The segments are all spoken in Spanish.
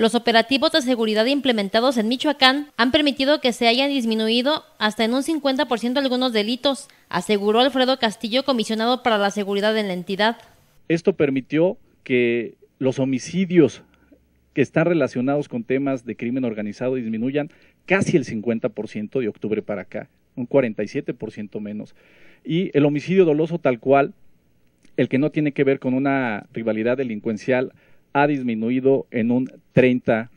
Los operativos de seguridad implementados en Michoacán han permitido que se hayan disminuido hasta en un 50% algunos delitos, aseguró Alfredo Castillo, comisionado para la seguridad en la entidad. Esto permitió que los homicidios que están relacionados con temas de crimen organizado disminuyan casi el 50% de octubre para acá, un 47% menos. Y el homicidio doloso tal cual, el que no tiene que ver con una rivalidad delincuencial ha disminuido en un 30%,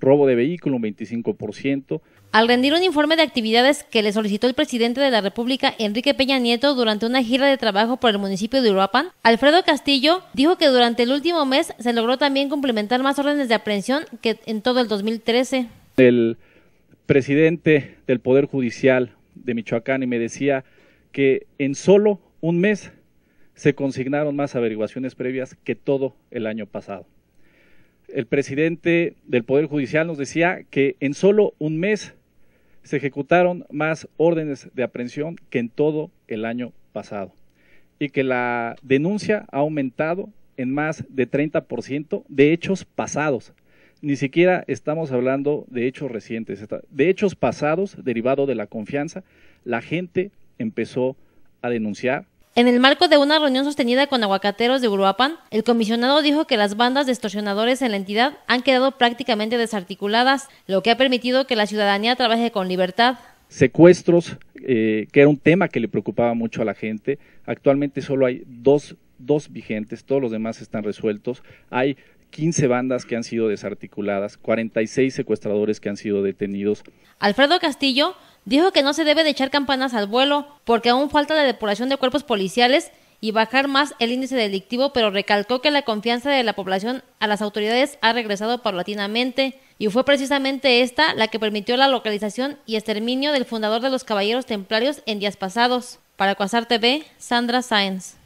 robo de vehículo un 25%. Al rendir un informe de actividades que le solicitó el presidente de la República, Enrique Peña Nieto, durante una gira de trabajo por el municipio de Uruapan, Alfredo Castillo dijo que durante el último mes se logró también complementar más órdenes de aprehensión que en todo el 2013. El presidente del Poder Judicial de Michoacán y me decía que en solo un mes se consignaron más averiguaciones previas que todo el año pasado. El presidente del Poder Judicial nos decía que en solo un mes se ejecutaron más órdenes de aprehensión que en todo el año pasado y que la denuncia ha aumentado en más de 30% de hechos pasados. Ni siquiera estamos hablando de hechos recientes, de hechos pasados derivado de la confianza. La gente empezó a denunciar en el marco de una reunión sostenida con aguacateros de Uruapan, el comisionado dijo que las bandas de extorsionadores en la entidad han quedado prácticamente desarticuladas, lo que ha permitido que la ciudadanía trabaje con libertad. Secuestros, eh, que era un tema que le preocupaba mucho a la gente, actualmente solo hay dos, dos vigentes, todos los demás están resueltos. Hay 15 bandas que han sido desarticuladas, 46 secuestradores que han sido detenidos. Alfredo Castillo Dijo que no se debe de echar campanas al vuelo porque aún falta la depuración de cuerpos policiales y bajar más el índice delictivo, pero recalcó que la confianza de la población a las autoridades ha regresado paulatinamente y fue precisamente esta la que permitió la localización y exterminio del fundador de los Caballeros Templarios en días pasados. Para Cuasar TV, Sandra Sáenz.